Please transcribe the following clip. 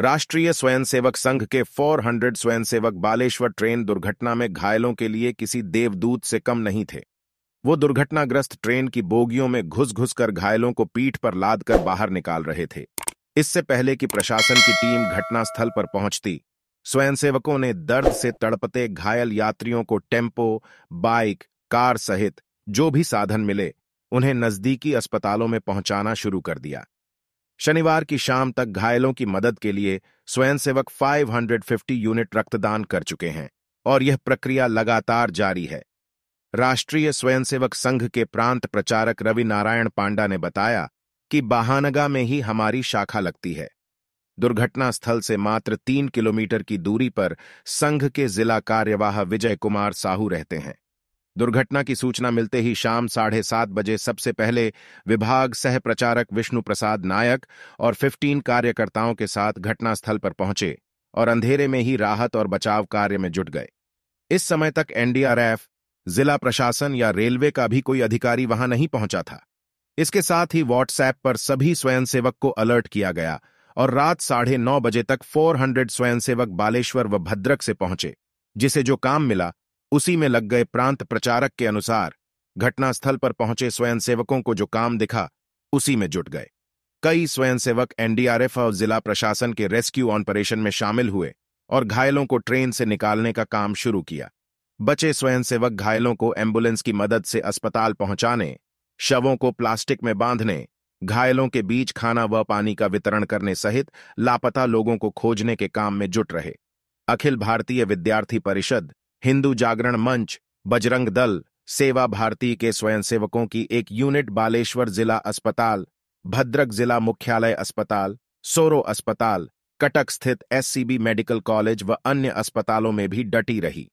राष्ट्रीय स्वयंसेवक संघ के 400 स्वयंसेवक बालेश्वर ट्रेन दुर्घटना में घायलों के लिए किसी देवदूत से कम नहीं थे वो दुर्घटनाग्रस्त ट्रेन की बोगियों में घुस घुस कर घायलों को पीठ पर लाद कर बाहर निकाल रहे थे इससे पहले कि प्रशासन की टीम घटनास्थल पर पहुंचती स्वयंसेवकों ने दर्द से तड़पते घायल यात्रियों को टेम्पो बाइक कार सहित जो भी साधन मिले उन्हें नजदीकी अस्पतालों में पहुंचाना शुरू कर दिया शनिवार की शाम तक घायलों की मदद के लिए स्वयंसेवक 550 यूनिट रक्तदान कर चुके हैं और यह प्रक्रिया लगातार जारी है राष्ट्रीय स्वयंसेवक संघ के प्रांत प्रचारक रवि नारायण पांडा ने बताया कि बहानगा में ही हमारी शाखा लगती है दुर्घटना स्थल से मात्र तीन किलोमीटर की दूरी पर संघ के जिला कार्यवाह विजय कुमार साहू रहते हैं दुर्घटना की सूचना मिलते ही शाम साढ़े सात बजे सबसे पहले विभाग सह प्रचारक विष्णु प्रसाद नायक और 15 कार्यकर्ताओं के साथ घटनास्थल पर पहुंचे और अंधेरे में ही राहत और बचाव कार्य में जुट गए इस समय तक एनडीआरएफ जिला प्रशासन या रेलवे का भी कोई अधिकारी वहां नहीं पहुंचा था इसके साथ ही व्हाट्सएप पर सभी स्वयंसेवक को अलर्ट किया गया और रात साढ़े नौ बजे तक 400 स्वयंसेवक बालेश्वर व भद्रक से पहुंचे जिसे जो काम मिला उसी में लग गए प्रांत प्रचारक के अनुसार घटनास्थल पर पहुंचे स्वयंसेवकों को जो काम दिखा उसी में जुट गए कई स्वयंसेवक एनडीआरएफ और जिला प्रशासन के रेस्क्यू ऑपरेशन में शामिल हुए और घायलों को ट्रेन से निकालने का काम शुरू किया बचे स्वयंसेवक घायलों को एम्बुलेंस की मदद से अस्पताल पहुंचाने शवों को प्लास्टिक में बांधने घायलों के बीच खाना व पानी का वितरण करने सहित लापता लोगों को खोजने के काम में जुट रहे अखिल भारतीय विद्यार्थी परिषद हिंदू जागरण मंच बजरंग दल सेवा भारती के स्वयंसेवकों की एक यूनिट बालेश्वर जिला अस्पताल भद्रक जिला मुख्यालय अस्पताल सोरो अस्पताल कटक स्थित एससीबी मेडिकल कॉलेज व अन्य अस्पतालों में भी डटी रही